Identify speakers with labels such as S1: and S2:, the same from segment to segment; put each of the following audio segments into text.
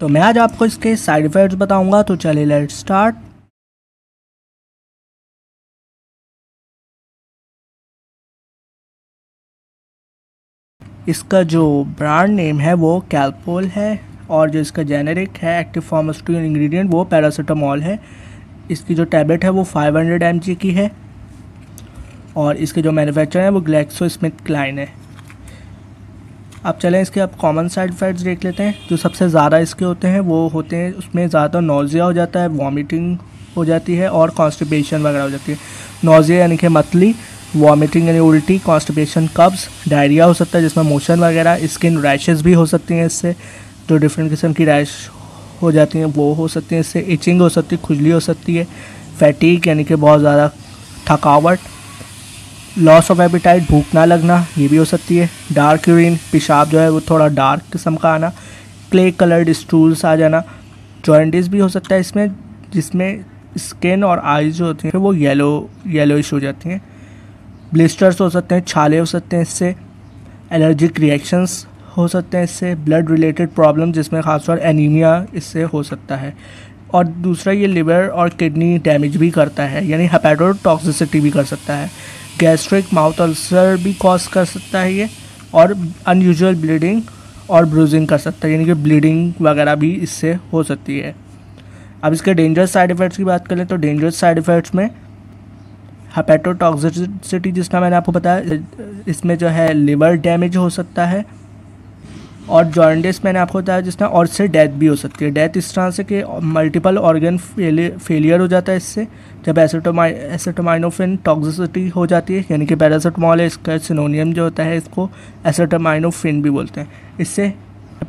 S1: तो मैं आज आपको इसके साइड इफेक्ट्स बताऊंगा तो चलिए लेट स्टार्ट इसका जो ब्रांड नेम है वो कैल्पोल है और जो इसका जेनेरिक है एक्टिव फार्मास्यूटिकल इंग्रेडिएंट वो पैरासीटामोल है इसकी जो टैबलेट है वो 500 हंड्रेड की है और इसके जो मैन्युफैक्चर है वो ग्लैक्सो स्मिथ क्लाइन है अब चलें इसके अब कॉमन साइड इफ़ेक्ट्स देख लेते हैं जो सबसे ज़्यादा इसके होते हैं वो होते हैं उसमें ज़्यादा नोज़िया हो जाता है वॉमिटिंग हो जाती है और कॉन्स्टिपेशन वगैरह हो जाती है नोज़िया यानी कि मतली वॉमिटिंग यानी उल्टी कॉन्स्टिपेशन कब्स डायरिया हो सकता है जिसमें मोशन वगैरह स्किन रैशेज़ भी हो सकती हैं इससे जो डिफरेंट किस्म की रैश हो जाती हैं वो हो सकती हैं इससे इचिंग हो सकती है खुजली हो सकती है फैटिक यानी कि बहुत ज़्यादा थकावट लॉस ऑफ एपिटाइट भूख ना लगना ये भी हो सकती है डार्क यूरिन पेशाब जो है वो थोड़ा डार्क किस्म का आना क्ले कलर्ड स्टूल्स आ जाना जॉइंटिस भी हो सकता है इसमें जिसमें स्किन और आईज जो होती हैं वो येलो येलोइश हो जाती हैं ब्लिस्टर्स हो सकते हैं छाले हो सकते हैं इससे एलर्जिक रिएक्शंस हो सकते हैं इससे ब्लड रिलेटेड प्रॉब्लम जिसमें खासतौर एनीमिया इससे हो सकता है और दूसरा ये लिवर और किडनी डैमेज भी करता है यानी हेपेटोटॉक्सिसिटी भी कर सकता है गैस्ट्रिक माउथ अल्सर भी कॉज कर सकता है ये और अनयूजुअल ब्लीडिंग और ब्रूजिंग कर सकता है यानी कि ब्लीडिंग वगैरह भी इससे हो सकती है अब इसके डेंजरस साइड इफ़ेक्ट्स की बात करें तो डेंजरस साइड इफ़ेक्ट्स में हपेटोटॉक्सिटी जिसका मैंने आपको बताया इसमें जो है लिवर डैमेज हो सकता है और जॉइंडिस मैंने आपको बताया जिसमें और इससे डेथ भी हो सकती है डेथ इस तरह से कि मल्टीपल ऑर्गन फेलियर हो जाता है इससे जब एसेटोमा एसेटोमाइनोफिन टॉक्सिसिटी हो जाती है यानी कि पैरासीटामॉल है इसका सिनोनियम जो होता है इसको एसेटोमाइनोफिन भी बोलते हैं इससे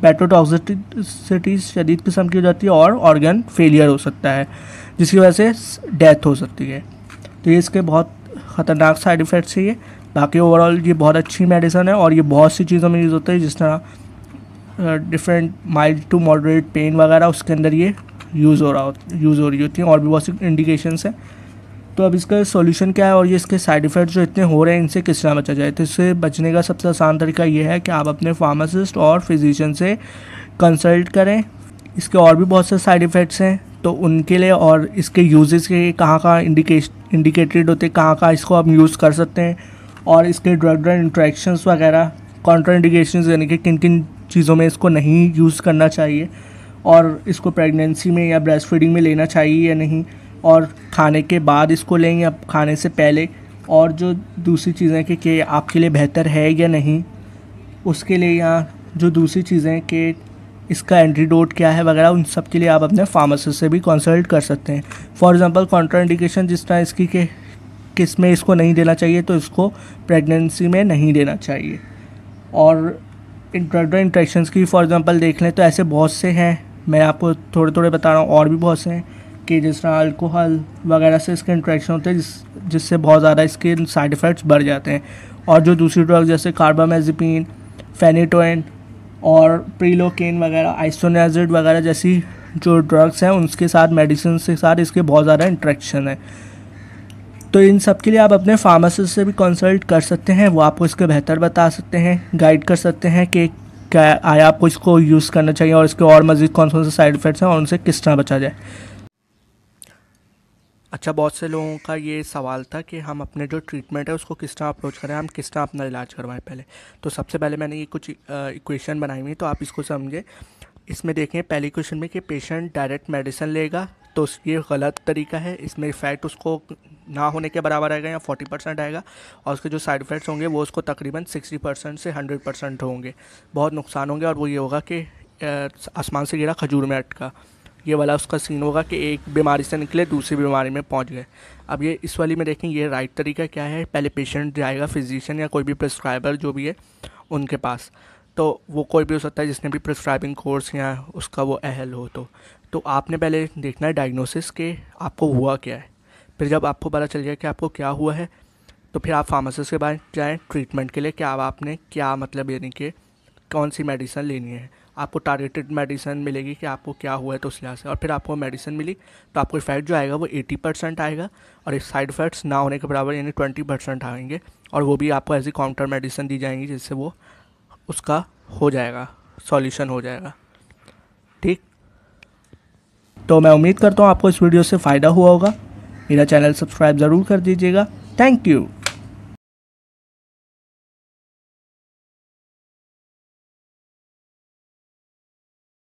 S1: पेट्रोटॉक्सिटी शदीद किस्म की हो जाती है और ऑर्गन फेलियर हो सकता है जिसकी वजह से डेथ हो सकती है तो ये इसके बहुत ख़तरनाक साइड इफ़ेक्ट्स है ये बाकी ओवरऑल ये बहुत अच्छी मेडिसन है और ये बहुत सी चीज़ों में यूज़ होता है जिस तरह different mild to moderate pain वगैरह उसके अंदर ये यूज़ हो रहा यूज़ हो रही होती हैं और भी बहुत सी इंडिकेशन हैं तो अब इसका सॉल्यूशन क्या है और ये इसके साइड इफ़ेक्ट जो इतने हो रहे हैं इनसे किस तरह बचा जाए तो इससे बचने का सबसे आसान तरीका ये है कि आप अपने फार्मासिस्ट और फिजिशियन से कंसल्ट करें इसके और भी बहुत से साइड इफ़ेक्ट्स हैं तो उनके लिए और इसके यूजेस के कहाँ कहाँ इंडिकेश इंडिकेटेड होते हैं कहाँ कहाँ इसको हम यूज़ कर सकते हैं और इसके ड्रग ड्रग इंट्रैक्शन वगैरह कॉन्ट्रा इंडिकेशन यानी कि किन किन चीज़ों में इसको नहीं यूज़ करना चाहिए और इसको प्रेगनेंसी में या ब्रेस्ट फीडिंग में लेना चाहिए या नहीं और खाने के बाद इसको लें या खाने से पहले और जो दूसरी चीज़ें कि, के आपके लिए बेहतर है या नहीं उसके लिए या जो दूसरी चीज़ें कि इसका एंट्रीडोट क्या है वगैरह उन सब के लिए आप अपने फार्मासिस्ट से भी कंसल्ट कर सकते हैं फॉर एग्ज़ाम्पल कॉन्ट्राइंडिकेशन जिस तरह इसकी के किस में इसको नहीं देना चाहिए तो इसको प्रेगनेंसी में नहीं देना चाहिए और इंट्रोडक्टर इंट्रैक्शंस की फॉर एग्जांपल देख लें तो ऐसे बहुत से हैं मैं आपको थोड़े थोड़े बता रहा हूँ और भी बहुत से हैं कि जिस तरह अल्कोहल वगैरह से इसके इंट्रैक्शन होते हैं जिस जिससे बहुत ज़्यादा इसके साइड इफ़ेक्ट्स बढ़ जाते हैं और जो दूसरी ड्रग जैसे कार्बामेजिपिन फेनीटोइन और प्रीलोकेन वगैरह आइसोनाजिड वगैरह जैसी जो ड्रग्स हैं उनके साथ मेडिसिन के साथ इसके बहुत ज़्यादा इंट्रैक्शन है तो इन सब के लिए आप अपने फार्मासिस्ट से भी कंसल्ट कर सकते हैं वो आपको इसके बेहतर बता सकते हैं गाइड कर सकते हैं कि क्या आया आपको इसको यूज़ करना चाहिए और इसके और मज़ीद कौन कौन से साइड इफ़ेक्ट्स हैं और उनसे किस तरह बचा जाए अच्छा बहुत से लोगों का ये सवाल था कि हम अपने जो ट्रीटमेंट है उसको किस तरह अप्रोच करें हम किस तरह अपना इलाज करवाएं पहले तो सबसे पहले मैंने ये कुछ इक्वेशन बनाई हुई तो आप इसको समझें इसमें देखें पहले क्वेश्चन में कि पेशेंट डायरेक्ट मेडिसिन लेगा तो ये गलत तरीका है इसमें इफ़ेक्ट उसको ना होने के बराबर आएगा या फोर्टी परसेंट आएगा और उसके जो साइड इफ़ेक्ट्स होंगे वो उसको तकरीबन सिक्सटी परसेंट से हंड्रेड परसेंट होंगे बहुत नुकसान होंगे और वो ये होगा कि आसमान से गिरा खजूर में अटका ये वाला उसका सीन होगा कि एक बीमारी से निकले दूसरी बीमारी में पहुंच गए अब ये इस वाली में देखें ये राइट तरीका क्या है पहले पेशेंट जाएगा फिजिशियन या कोई भी प्रिस्क्राइबर जो भी है उनके पास तो वो कोई भी हो सकता है जिसने भी प्रिस्क्राइबिंग कोर्स या उसका वो अहल हो तो तो आपने पहले देखना है डायग्नोसिस के आपको हुआ क्या है फिर जब आपको पता चल जाए कि आपको क्या हुआ है तो फिर आप फार्मासिस्ट के पास जाएँ ट्रीटमेंट के लिए कि अब आपने क्या मतलब यानी कि कौन सी मेडिसन लेनी है आपको टारगेटेड मेडिसन मिलेगी कि आपको क्या हुआ है तो उस लिहाज से और फिर आपको मेडिसन मिली तो आपको इफेक्ट जो आएगा वो एटी परसेंट आएगा और इस साइड इफेक्ट्स ना होने के बराबर यानी ट्वेंटी परसेंट आएंगे और वो भी आपको ऐसी काउंटर मेडिसन दी जाएंगी जिससे वो उसका हो जाएगा सॉल्यूशन हो जाएगा ठीक तो मैं उम्मीद करता हूँ आपको इस वीडियो से फ़ायदा हुआ होगा मेरा चैनल सब्सक्राइब ज़रूर कर दीजिएगा थैंक यू